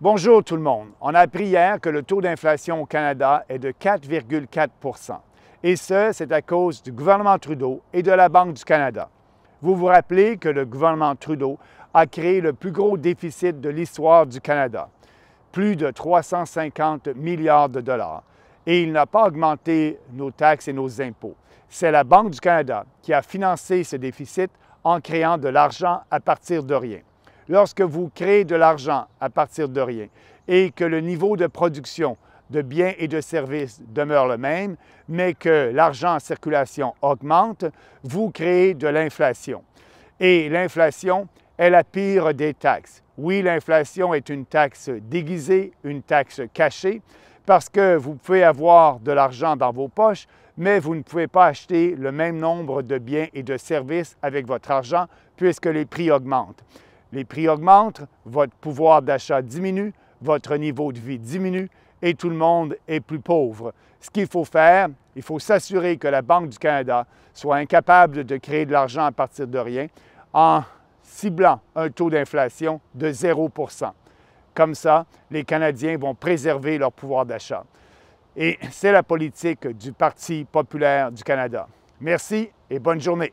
Bonjour tout le monde. On a appris hier que le taux d'inflation au Canada est de 4,4 Et ce, c'est à cause du gouvernement Trudeau et de la Banque du Canada. Vous vous rappelez que le gouvernement Trudeau a créé le plus gros déficit de l'histoire du Canada, plus de 350 milliards de dollars, et il n'a pas augmenté nos taxes et nos impôts. C'est la Banque du Canada qui a financé ce déficit en créant de l'argent à partir de rien lorsque vous créez de l'argent à partir de rien et que le niveau de production de biens et de services demeure le même, mais que l'argent en circulation augmente, vous créez de l'inflation. Et l'inflation est la pire des taxes. Oui, l'inflation est une taxe déguisée, une taxe cachée, parce que vous pouvez avoir de l'argent dans vos poches, mais vous ne pouvez pas acheter le même nombre de biens et de services avec votre argent puisque les prix augmentent. Les prix augmentent, votre pouvoir d'achat diminue, votre niveau de vie diminue et tout le monde est plus pauvre. Ce qu'il faut faire, il faut s'assurer que la Banque du Canada soit incapable de créer de l'argent à partir de rien en ciblant un taux d'inflation de 0 Comme ça, les Canadiens vont préserver leur pouvoir d'achat. Et c'est la politique du Parti populaire du Canada. Merci et bonne journée.